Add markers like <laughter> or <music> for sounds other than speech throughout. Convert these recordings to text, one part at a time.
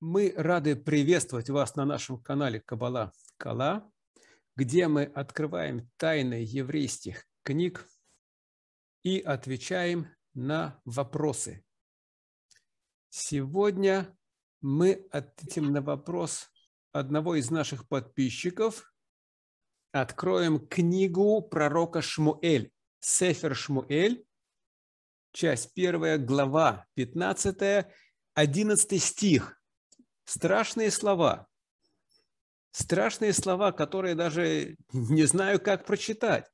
Мы рады приветствовать вас на нашем канале Кабала Кала, где мы открываем тайны еврейских книг и отвечаем на вопросы. Сегодня мы ответим на вопрос одного из наших подписчиков. Откроем книгу пророка Шмуэль, Сефер Шмуэль, часть 1, глава 15, 11 стих – Страшные слова. Страшные слова, которые даже не знаю, как прочитать.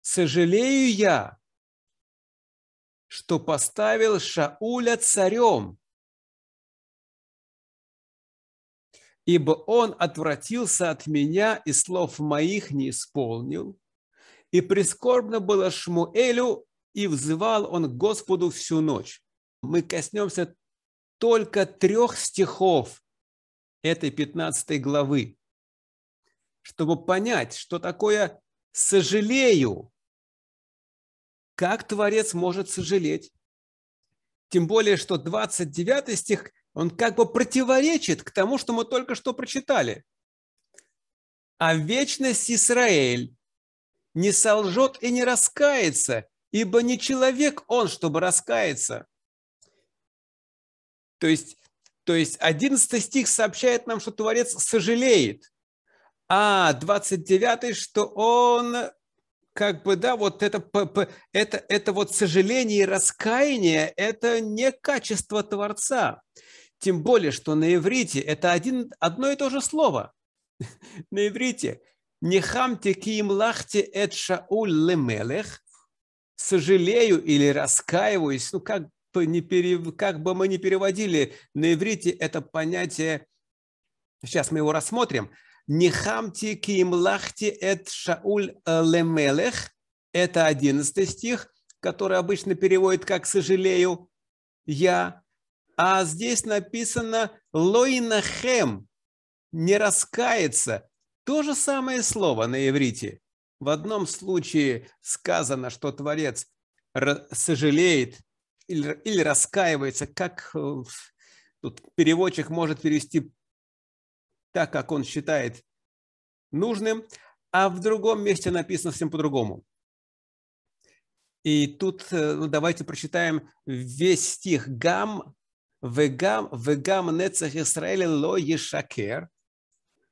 «Сожалею я, что поставил Шауля царем, ибо он отвратился от меня и слов моих не исполнил, и прискорбно было Шмуэлю, и взывал он к Господу всю ночь». Мы коснемся только трех стихов этой 15 главы, чтобы понять, что такое «сожалею». Как Творец может сожалеть? Тем более, что 29 стих, он как бы противоречит к тому, что мы только что прочитали. «А вечность Израиль не солжет и не раскается, ибо не человек он, чтобы раскаяться». То есть, то есть 11 стих сообщает нам, что Творец сожалеет, а 29 что он как бы, да, вот это, это, это вот сожаление и раскаяние – это не качество Творца. Тем более, что на иврите это один, одно и то же слово. <laughs> на иврите «Нехамте киим лахте эт шауль лемелех» – «сожалею» или «раскаиваюсь». Ну, как, не перев... как бы мы ни переводили на иврите это понятие, сейчас мы его рассмотрим, «Нехамти кимлахти эт шауль э, лемелех» – это 11 стих, который обычно переводит как «сожалею я». А здесь написано «лойнахем» – «не раскается». То же самое слово на иврите. В одном случае сказано, что Творец сожалеет или, или раскаивается, как э, тут переводчик может перевести так, как он считает нужным, а в другом месте написано всем по-другому. И тут э, ну, давайте прочитаем весь стих. «Гам, вегам, вегам нецах Исраэля ло ешакер,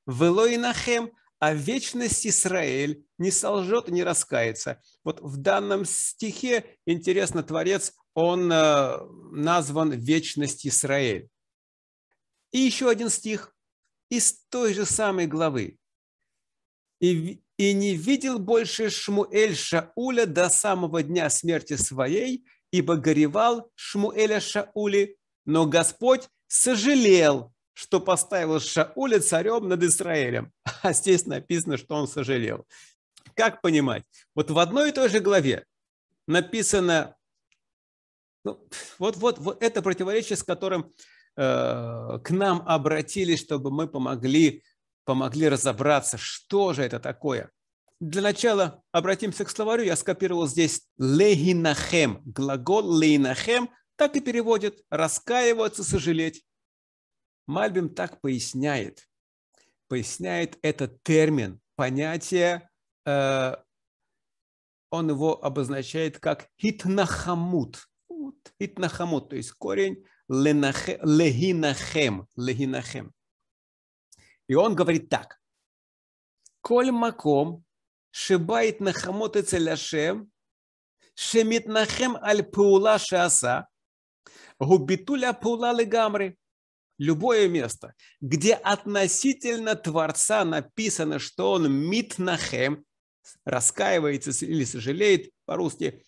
вело инахем, а вечность Израиль не солжет и не раскается». Вот в данном стихе, интересно, Творец он э, назван «Вечность Исраэль». И еще один стих из той же самой главы. «И, и не видел больше Шмуэль Шауля до самого дня смерти своей, ибо горевал Шмуэля Шаули, но Господь сожалел, что поставил Шауля царем над Израилем». <laughs> А здесь написано, что он сожалел. Как понимать? Вот в одной и той же главе написано ну, вот, вот, вот это противоречие, с которым э, к нам обратились, чтобы мы помогли, помогли разобраться, что же это такое. Для начала обратимся к словарю. Я скопировал здесь лейнахем, Глагол лейнахем, так и переводит «раскаиваться, сожалеть». Мальбим так поясняет. Поясняет этот термин, понятие, э, он его обозначает как «хитнахамут». Итнахамут. Итнахамут, то есть корень легинахем. легинахем. И он говорит так. Коль маком шибает нахамот и целяшем, шемит нахем аль паула шаса, губитуля паула легамри. Любое место, где относительно Творца написано, что он митнахем, раскаивается или сожалеет по-русски,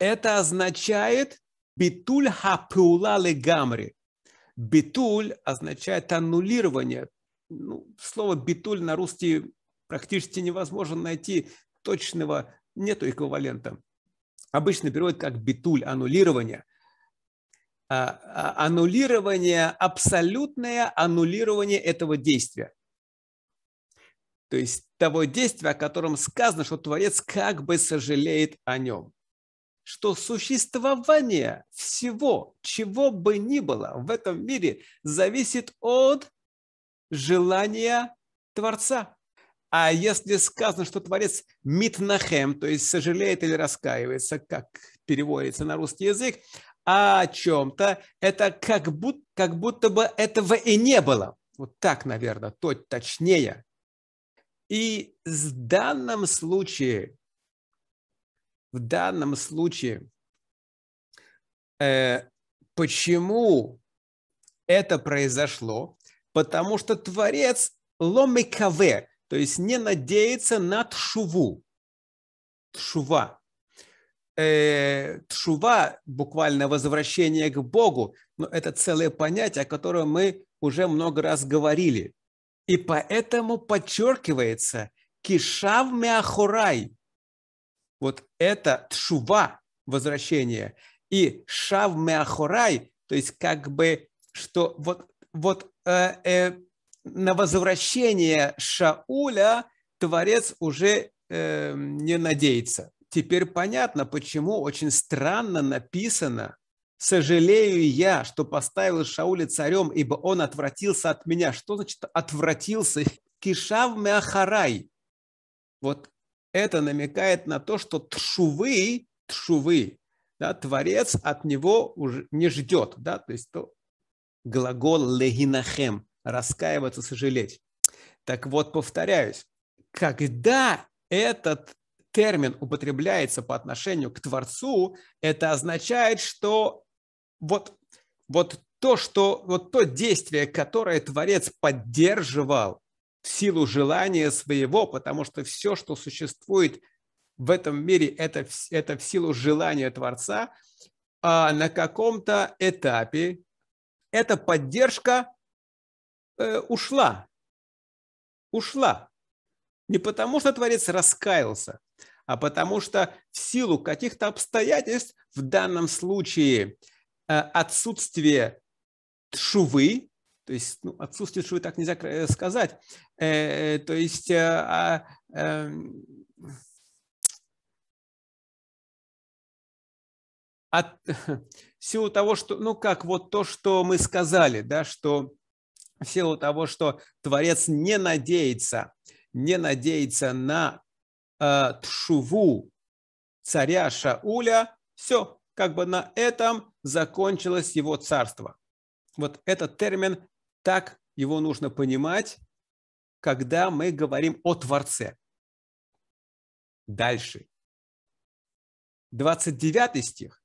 это означает битуль хапула легамри. Битуль означает аннулирование. Ну, слово битуль на русский практически невозможно найти точного, нету эквивалента. Обычно переводят как битуль, аннулирование. А, а, аннулирование, абсолютное аннулирование этого действия. То есть того действия, о котором сказано, что Творец как бы сожалеет о нем что существование всего, чего бы ни было в этом мире, зависит от желания Творца. А если сказано, что Творец митнахем, то есть сожалеет или раскаивается, как переводится на русский язык, а о чем-то, это как будто, как будто бы этого и не было. Вот так, наверное, точнее. И в данном случае в данном случае, э, почему это произошло? Потому что Творец ломикаве, то есть не надеется на тшуву. Тшува. Э, тшува, буквально возвращение к Богу, но это целое понятие, о котором мы уже много раз говорили. И поэтому подчеркивается, кишав Меахурай. Вот это тшува, возвращение, и шав меахорай, то есть как бы, что вот, вот э, э, на возвращение Шауля Творец уже э, не надеется. Теперь понятно, почему очень странно написано «Сожалею я, что поставил Шауля царем, ибо он отвратился от меня». Что значит «отвратился»? «Кишав меахарай». Вот это намекает на то, что тшувы, тшувы, да, Творец от него уже не ждет, да, то есть то, глагол легинахем, раскаиваться, сожалеть. Так вот, повторяюсь, когда этот термин употребляется по отношению к Творцу, это означает, что вот, вот то, что вот то действие, которое Творец поддерживал, в силу желания своего, потому что все, что существует в этом мире, это, это в силу желания Творца, а на каком-то этапе эта поддержка э, ушла. Ушла. Не потому, что Творец раскаялся, а потому что в силу каких-то обстоятельств, в данном случае э, отсутствие шувы, то есть ну, отсутствие отсутствует, так нельзя э, сказать. Э, э, то есть э, э, от <laughs> в силу того, что, ну как вот то, что мы сказали, да, что в силу того, что Творец не надеется, не надеется на э, тшуву царя Шауля, все, как бы на этом закончилось его царство. Вот этот термин так его нужно понимать, когда мы говорим о Творце. Дальше. 29 стих,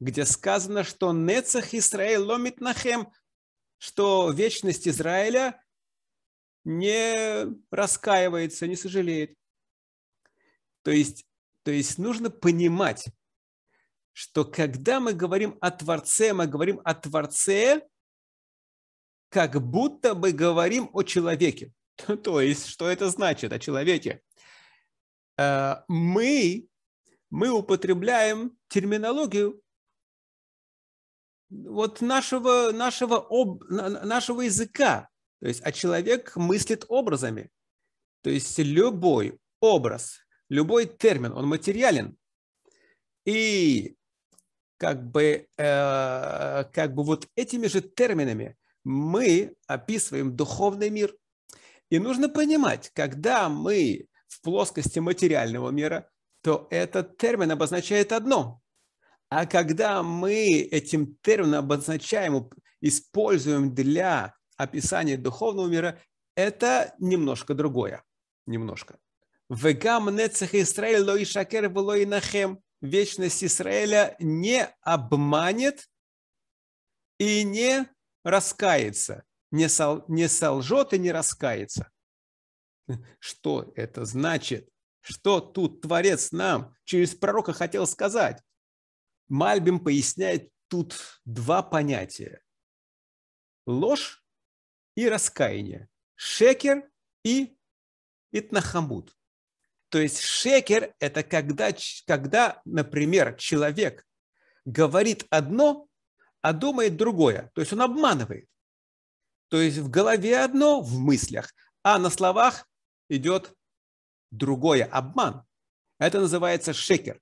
где сказано, что Нецах Исраэль ломит нахем, что вечность Израиля не раскаивается, не сожалеет. То есть, то есть нужно понимать, что когда мы говорим о Творце, мы говорим о Творце, как будто бы говорим о человеке. <laughs> То есть, что это значит о человеке? Э, мы, мы употребляем терминологию вот нашего, нашего, об, нашего языка. То есть, а человек мыслит образами. То есть, любой образ, любой термин, он материален. И как бы, э, как бы вот этими же терминами мы описываем духовный мир. И нужно понимать, когда мы в плоскости материального мира, то этот термин обозначает одно. А когда мы этим термином обозначаем, используем для описания духовного мира, это немножко другое. Немножко. «Вегам нецех Исраэль шакер, было и нахем. Вечность Израиля не обманет и не раскается, не, сол, не солжет и не раскается. Что это значит? Что тут Творец нам через пророка хотел сказать? Мальбим поясняет тут два понятия. Ложь и раскаяние. Шекер и итнахамут. То есть шекер – это когда, когда, например, человек говорит одно, а думает другое. То есть он обманывает. То есть в голове одно в мыслях, а на словах идет другое, обман. Это называется шекер.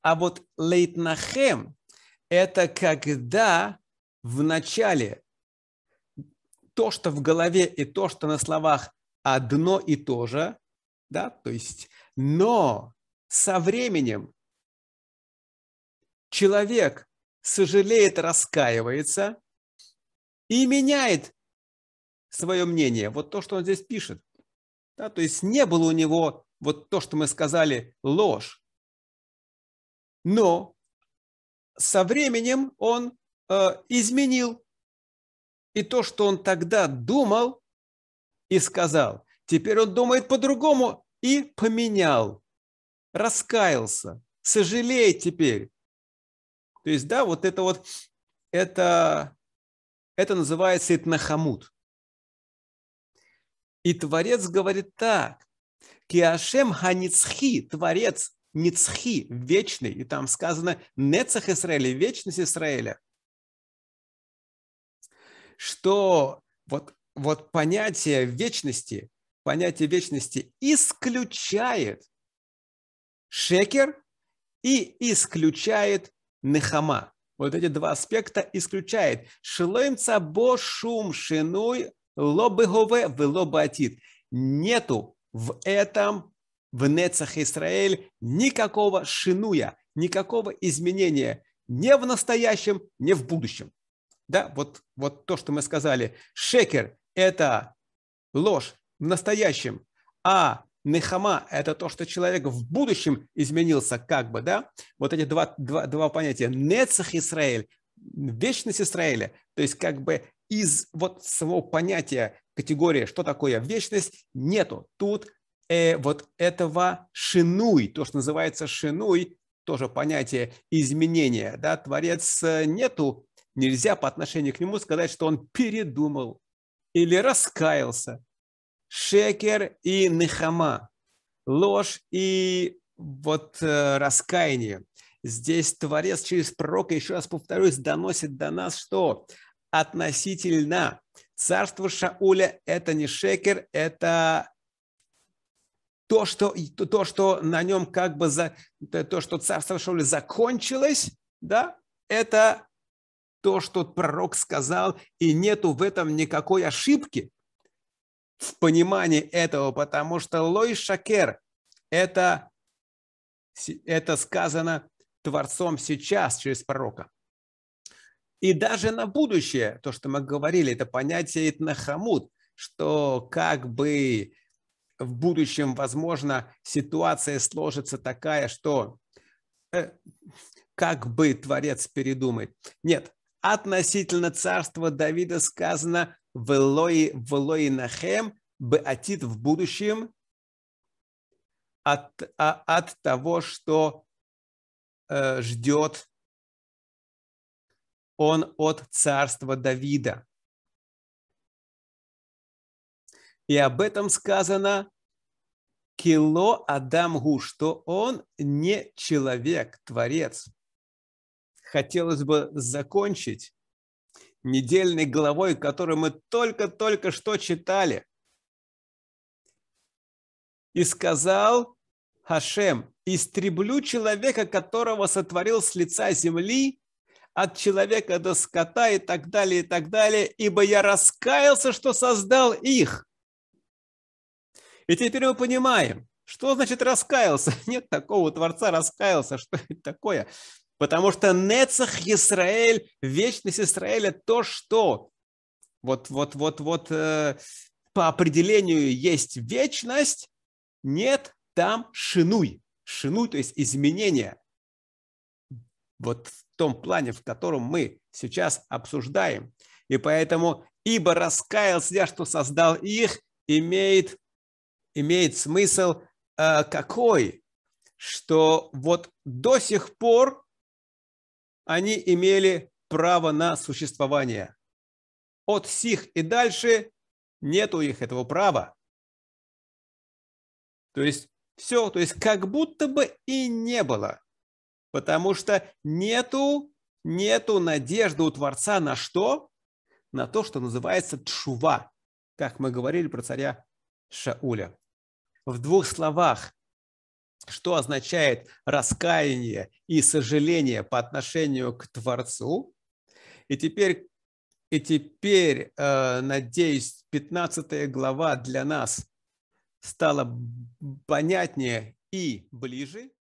А вот лейтнахем – это когда в начале то, что в голове и то, что на словах одно и то же, да, то есть, но со временем человек сожалеет, раскаивается и меняет свое мнение. Вот то, что он здесь пишет. Да, то есть не было у него вот то, что мы сказали, ложь. Но со временем он э, изменил и то, что он тогда думал и сказал. Теперь он думает по-другому и поменял, раскаялся, сожалеет теперь то есть, да, вот это вот, это, это называется этнахамут. И Творец говорит так, Киашем Ханицхи, Творец Ницхи, вечный, и там сказано Нецах Израиля, вечность Израиля, что вот, вот понятие вечности, понятие вечности исключает шекер и исключает нехама. Вот эти два аспекта исключает. Шилоимца бо шум шинуй лобегове в лобатит. Нету в этом, в Нецах Израиль, никакого шинуя, никакого изменения ни в настоящем, ни в будущем. Да, вот, вот то, что мы сказали. Шекер – это ложь в настоящем, а Нехама – это то, что человек в будущем изменился как бы, да? Вот эти два, два, два понятия. Нецах Израиль – вечность Израиля. То есть как бы из вот своего понятия категории, что такое вечность, нету. Тут э, вот этого шинуй, то, что называется шинуй, тоже понятие изменения, да, Творец э, нету, нельзя по отношению к нему сказать, что он передумал или раскаялся, шекер и нехама, ложь и вот э, раскаяние. Здесь Творец через пророка, еще раз повторюсь, доносит до нас, что относительно царства Шауля – это не шекер, это то, что, то, что на нем как бы, за, то, что царство Шауля закончилось, да, это то, что пророк сказал, и нету в этом никакой ошибки в понимании этого, потому что Лой Шакер – это, это сказано Творцом сейчас через пророка. И даже на будущее, то, что мы говорили, это понятие Итнахамут, что как бы в будущем, возможно, ситуация сложится такая, что э, как бы Творец передумает. Нет, относительно царства Давида сказано велой, велой нахем бы беатит в будущем от, а, от того, что э, ждет он от царства Давида. И об этом сказано Кило Адамгу, что он не человек, творец. Хотелось бы закончить недельной главой, которую мы только-только что читали. И сказал Хашем, истреблю человека, которого сотворил с лица земли, от человека до скота и так далее, и так далее, ибо я раскаялся, что создал их. И теперь мы понимаем, что значит раскаялся. <laughs> Нет такого творца раскаялся, что это такое. Потому что Нецах Израиль, вечность Израиля, то, что вот, вот, вот, вот э, по определению есть вечность, нет там шинуй. Шинуй, то есть изменения. Вот в том плане, в котором мы сейчас обсуждаем. И поэтому «Ибо раскаялся я, что создал их» имеет, имеет смысл э, какой? Что вот до сих пор они имели право на существование. От сих и дальше нет у них этого права. То есть все, то есть как будто бы и не было, потому что нету, нету надежды у Творца на что? На то, что называется тшува, как мы говорили про царя Шауля. В двух словах, что означает раскаяние и сожаление по отношению к Творцу. И теперь, и теперь э, надеюсь, 15 глава для нас стала понятнее и ближе.